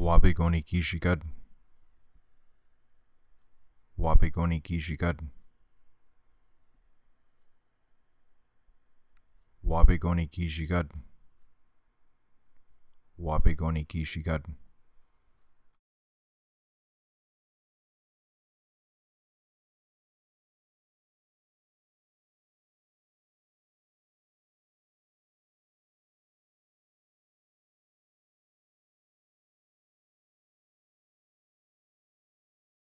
Wabigoni Kishigad. Wabigoni Kishigad. Wabigoni Kishigad. Wabigoni Kishigad.